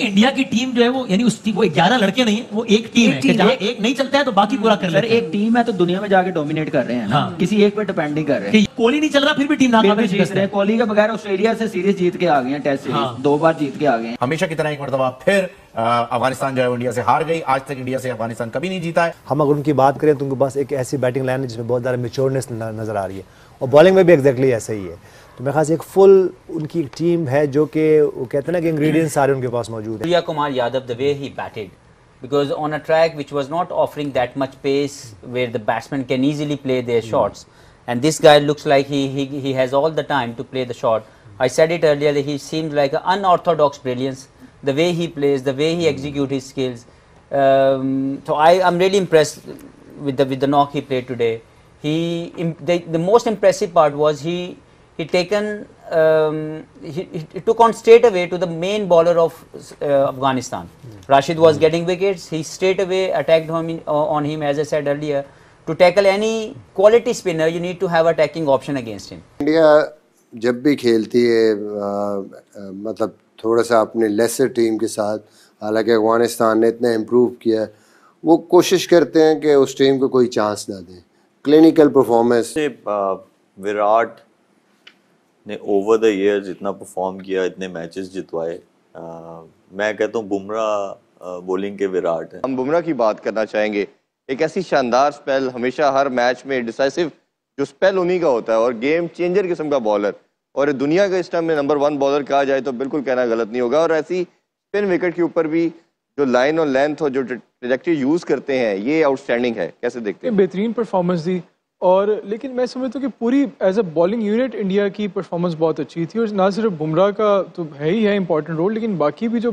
कि इंडिया की टीम जो है वो यानी उस टीम वो ग्यारह लड़के नहीं है वो एक टीम है जहाँ एक नहीं चलता है तो बाकी पूरा कर रहे एक टीम है तो दुनिया में जाके डोमिनेट कर रहे हैं हाँ। किसी एक पे डिपेंड नहीं कर रहे हैं कोहली नहीं चल रहा फिर भी टीम कोहली के बगैर ऑस्ट्रेलिया से सीरीज जीत के आ गए हैं टेस्ट सीरीज हाँ। दो बार जीत के आ गए हमेशा कितना एक मरतबा फिर अफगानिस्तान जो है इंडिया से हार गई आज तक इंडिया से अफगानिस्तान कभी नहीं जीता है हम अगर उनकी बात करें तो उनके पास एक ऐसी बैटिंग लाइन है जिसमें बहुत ज़्यादा मेच्योरनेस नजर आ रही है और बॉलिंग में भी एक्जैक्टली ऐसा ही है तो मेरे खास एक फुल उनकी एक टीम है जो कि वो कहते हैं ना कि इंग्रेडिएंट्स सारे उनके पास मौजूद Surya Kumar Yadav the way he batted because on a track which was not offering that much pace where the batsman can easily play their shots and this guy looks like he's all the time to play the shot I said it earlier he seems like unorthodox brilliance the way he plays the way he execute his skills तो I I am really impress with with knock he play today he the most impressive part was he he taken um, he, he, took on straight away to the main bowler of uh, Afghanistan. Mm. Rashid was mm. getting wickets. He straight away attacked him in, uh, on him as I said earlier. To tackle any quality spinner, you need to have attacking option against him. India jab bhi khelti hai matlab thoda sa apne lesser team ke sath halanki afghanistan ne itna improve kiya किया वो कोशिश करते हैं कि उस team को कोई chance ना दें क्लिनिकल परफॉर्मेंस विराट ने ओवर द ईयर्स इतना परफॉर्म किया इतने मैचेस जितवाए मैं कहता हूँ बुमराह बॉलिंग के विराट हैं हम बुमराह की बात करना चाहेंगे एक ऐसी शानदार स्पेल हमेशा हर मैच में डिसाइसिव जो स्पेल उन्हीं का होता है और गेम चेंजर किस्म का बॉलर और दुनिया के इस टाइम में नंबर वन बॉलर कहा जाए तो बिल्कुल कहना गलत नहीं होगा और ऐसी स्पिन विकेट के ऊपर भी जो लाइन और लेंथ और जो ट्रेजेक्ट्री यूज़ करते हैं ये आउटस्टैंडिंग है कैसे देखते हैं बेहतरीन परफॉर्मेंस दी और लेकिन मैं समझता हूँ कि पूरी as a bowling unit India की परफॉर्मेंस बहुत अच्छी थी और ना सिर्फ बुमराह का तो है ही है इंपॉर्टेंट रोल लेकिन बाकी भी जो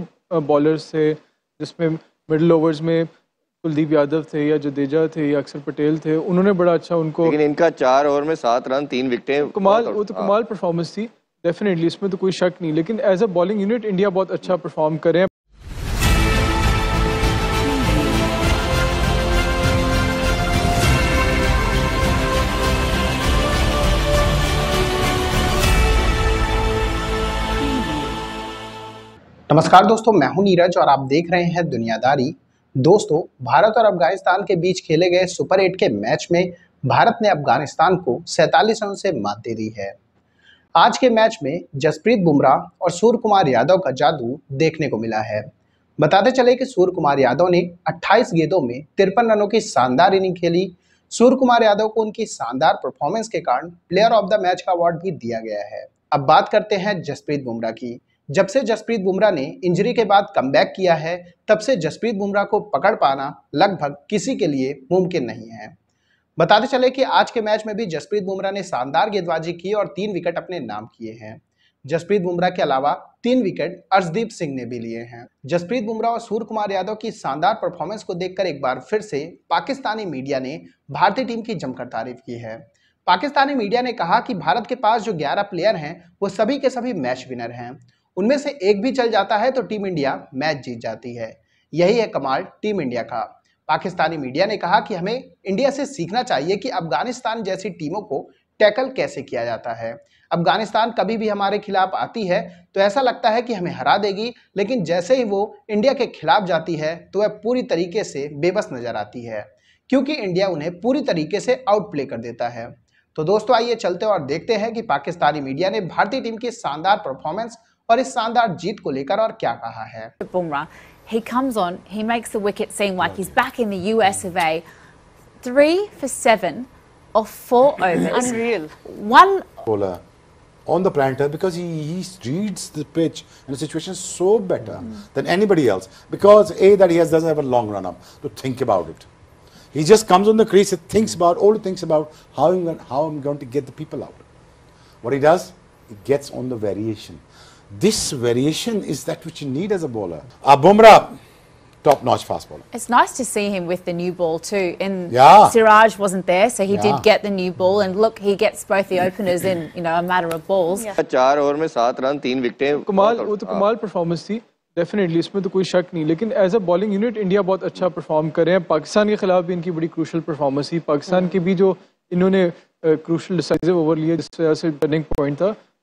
बॉलर्स थे जिसमें मिडल ओवर्स में कुलदीप यादव थे या जडेजा थे या अक्षर पटेल थे उन्होंने बड़ा अच्छा उनको लेकिन इनका चार ओवर में सात रन तीन विकटें कमाल वो तो कमाल परफॉर्मेंस थी डेफिनेटली इसमें तो कोई शक नहीं लेकिन as a bowling unit India बहुत अच्छा परफॉर्म करें नमस्कार दोस्तों मैं हूं नीरज और आप देख रहे हैं दुनियादारी दोस्तों भारत और अफगानिस्तान के बीच खेले गए सुपर एट के मैच में भारत ने अफगानिस्तान को सैतालीस रन से मात दे दी है आज के मैच में जसप्रीत बुमराह और सूर्य कुमार यादव का जादू देखने को मिला है बताते चले कि सूर्य कुमार यादव ने 28 गेंदों में तिरपन रनों की शानदार इनिंग खेली सूर्य कुमार यादव को उनकी शानदार परफॉर्मेंस के कारण प्लेयर ऑफ द मैच का अवार्ड भी दिया गया है अब बात करते हैं जसप्रीत बुमराह की जब से जसप्रीत बुमराह ने इंजरी के बाद कम किया है तब से जसप्रीत बुमराह को पकड़ पाना लगभग किसी के लिए मुमकिन नहीं है बताते चले कि आज के मैच में भी जसप्रीत बुमराह ने शानदार गेंदबाजी की और तीन विकेट अपने नाम किए हैं जसप्रीत बुमराह के अलावा तीन विकेट अर्शदीप सिंह ने भी लिए हैं जसप्रीत बुमराह और सूर्य कुमार यादव की शानदार परफॉर्मेंस को देखकर एक बार फिर से पाकिस्तानी मीडिया ने भारतीय टीम की जमकर तारीफ की है पाकिस्तानी मीडिया ने कहा कि भारत के पास जो 11 प्लेयर हैं वो सभी के सभी मैच विनर हैं उनमें से एक भी चल जाता है तो टीम इंडिया मैच जीत जाती है यही है कमाल टीम इंडिया का पाकिस्तानी मीडिया ने कहा कि हमें इंडिया से सीखना चाहिए कि अफगानिस्तान जैसी टीमों को टैकल कैसे किया जाता है अफगानिस्तान कभी भी हमारे खिलाफ आती है तो ऐसा लगता है कि हमें हरा देगी लेकिन जैसे ही वो इंडिया के खिलाफ जाती है तो वह पूरी तरीके से बेबस नज़र आती है क्योंकि इंडिया उन्हें पूरी तरीके से आउट प्ले कर देता है तो दोस्तों आइए चलते और देखते हैं कि पाकिस्तानी मीडिया ने भारतीय टीम की शानदार परफॉर्मेंस और इस शानदार जीत को लेकर और क्या कहा है he comes on, he makes the wicket seem like he's back in the US of A. Three for seven of four overs. Unreal. One bowler on the planter because he, he reads the pitch and the situation so better mm. than anybody else because A, that he has, doesn't have a long run up to think about it. He just comes on the crease, he thinks about, all thinks about how, how I'm going to get the people out. What he does, he gets on the variation. This variation is that which you need as a bowler. Uh, Bumrah, top-notch fast bowler. It's nice to see him with the new ball too. And yeah. Siraj wasn't there, so he yeah. did get the new ball. And look, he gets both the openers in you know a matter of balls. Four over, seven runs, three wickets. विकेटें. that was तो कमाल performance थी. Definitely इसमें तो कोई शक नहीं लेकिन as a bowling unit India बहुत अच्छा Pakistan कर रहे हैं पाकिस्तान के खिलाफ भी इनकी बड़ी क्रूशल परफॉर्मेंस थी पाकिस्तान hmm. की भी जो इन्होंने क्रूशल डिसाइजिव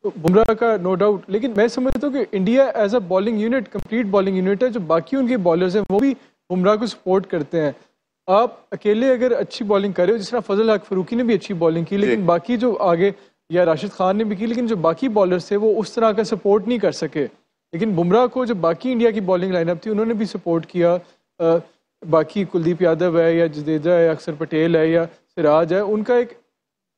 बुमराह का नो डाउट लेकिन मैं समझता हूँ कि India as a bowling unit complete bowling unit है जो बाकी उनके बॉलर्स हैं वो भी बुमराह को सपोर्ट करते हैं आप अकेले अगर अच्छी बॉलिंग करे जिस तरह फजल हक फरूकी ने भी अच्छी बॉलिंग की लेकिन बाकी जो आगे या राशिद खान ने भी की लेकिन जो बाकी बॉलर्स थे वो उस तरह का सपोर्ट नहीं कर सके लेकिन बुमराह को जो बाकी इंडिया की बॉलिंग लाइनअप थी उन्होंने भी सपोर्ट किया आ, बाकी कुलदीप यादव है या जदेजा है अक्सर पटेल है या सिराज है उनका एक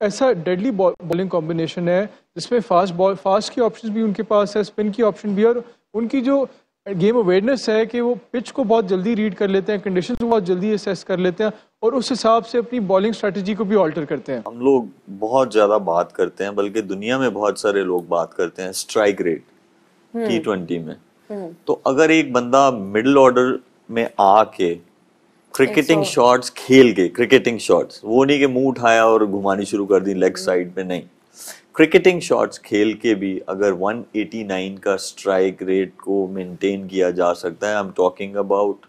ऐसा डेडली बॉलिंग कॉम्बिनेशन है जिसमें फास्ट बॉल फास्ट की ऑप्शन भी उनके पास है स्पिन की ऑप्शन भी और उनकी जो गेम अवेयरनेस है कि वो पिच को बहुत जल्दी रीड कर लेते हैं कंडीशन को बहुत जल्दी असेस कर लेते हैं और उस हिसाब से अपनी बॉलिंग स्ट्रेटजी को भी ऑल्टर करते हैं हम लोग बहुत ज़्यादा बात करते हैं बल्कि दुनिया में बहुत सारे लोग बात करते हैं स्ट्राइक रेट टी ट्वेंटी में हम्म। तो अगर एक बंदा मिडल ऑर्डर में आके क्रिकेटिंग शॉट्स खेल के क्रिकेटिंग शॉट्स वो नहीं कि मुंह उठाया और घुमानी शुरू कर दी लेग साइड पे नहीं क्रिकेटिंग शॉट्स खेल के भी अगर 189 का स्ट्राइक रेट को मेंटेन किया जा सकता है I am talking about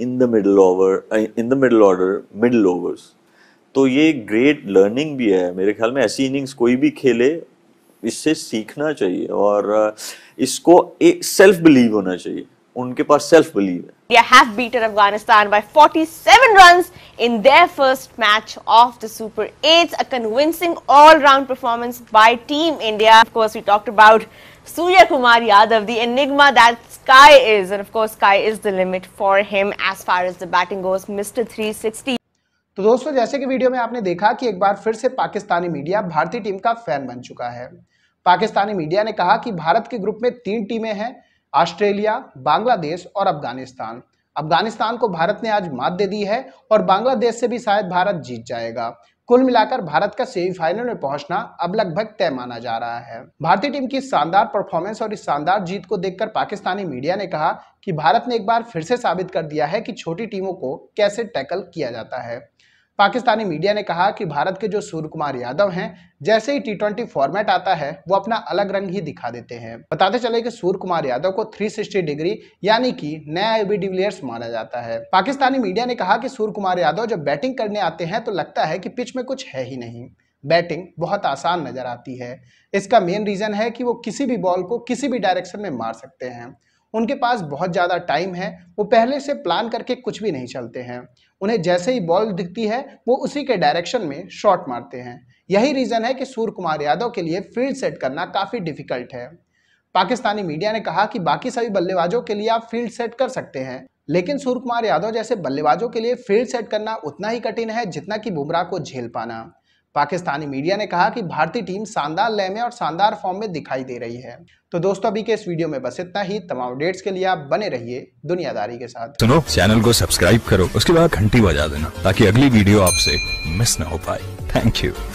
in the middle over in the middle order middle overs तो ये ग्रेट लर्निंग भी है मेरे ख्याल में ऐसी इनिंग्स कोई भी खेले इससे सीखना चाहिए और uh, इसको एक सेल्फ बिलीव होना चाहिए उनके पास सेल्फ बिलीव है India have beaten Afghanistan by 47 runs in their first match of the super 8 a convincing allround performance by team India of course we talked about Surya Kumar Yadav the enigma that sky is and of course sky is the limit for him as far as the batting goes mr 360 तो दोस्तों जैसे कि video में आपने देखा कि एक बार फिर से पाकिस्तानी मीडिया भारतीय टीम का फैन बन चुका है पाकिस्तानी मीडिया ने कहा कि भारत के ग्रुप में तीन टीमें हैं ऑस्ट्रेलिया बांग्लादेश और अफगानिस्तान अफगानिस्तान को भारत ने आज मात दे दी है और बांग्लादेश से भी शायद भारत जीत जाएगा कुल मिलाकर भारत का सेमीफाइनल में पहुंचना अब लगभग तय माना जा रहा है भारतीय टीम की शानदार परफॉर्मेंस और इस शानदार जीत को देखकर पाकिस्तानी मीडिया ने कहा कि भारत ने एक बार फिर से साबित कर दिया है कि छोटी टीमों को कैसे टैकल किया जाता है पाकिस्तानी मीडिया ने कहा कि भारत के जो सूर्य कुमार यादव हैं जैसे ही टी ट्वेंटी फॉर्मेट आता है वो अपना अलग रंग ही दिखा देते हैं बताते चले कि सूर्य कुमार यादव को 360 डिग्री यानी कि नया एबी डिविलियर्स माना जाता है पाकिस्तानी मीडिया ने कहा कि सूर्य कुमार यादव जब बैटिंग करने आते हैं तो लगता है कि पिच में कुछ है ही नहीं बैटिंग बहुत आसान नजर आती है इसका मेन रीज़न है कि वो किसी भी बॉल को किसी भी डायरेक्शन में मार सकते हैं उनके पास बहुत ज़्यादा टाइम है वो पहले से प्लान करके कुछ भी नहीं चलते हैं उन्हें जैसे ही बॉल दिखती है वो उसी के डायरेक्शन में शॉट मारते हैं यही रीज़न है कि सूर्य कुमार यादव के लिए फील्ड सेट करना काफ़ी डिफिकल्ट है पाकिस्तानी मीडिया ने कहा कि बाकी सभी बल्लेबाजों के लिए आप फील्ड सेट कर सकते हैं लेकिन सूर्य कुमार यादव जैसे बल्लेबाजों के लिए फील्ड सेट करना उतना ही कठिन है जितना कि बुमराह को झेल पाना पाकिस्तानी मीडिया ने कहा कि भारतीय टीम शानदार लय में और शानदार फॉर्म में दिखाई दे रही है तो दोस्तों अभी के इस वीडियो में बस इतना ही तमाम अपडेट्स के लिए आप बने रहिए दुनियादारी के साथ सुनो चैनल को सब्सक्राइब करो उसके बाद घंटी बजा देना ताकि अगली वीडियो आपसे मिस न हो पाए थैंक यू